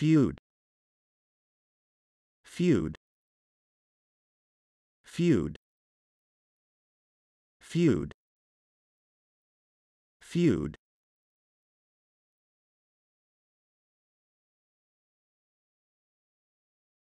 feud feud feud feud feud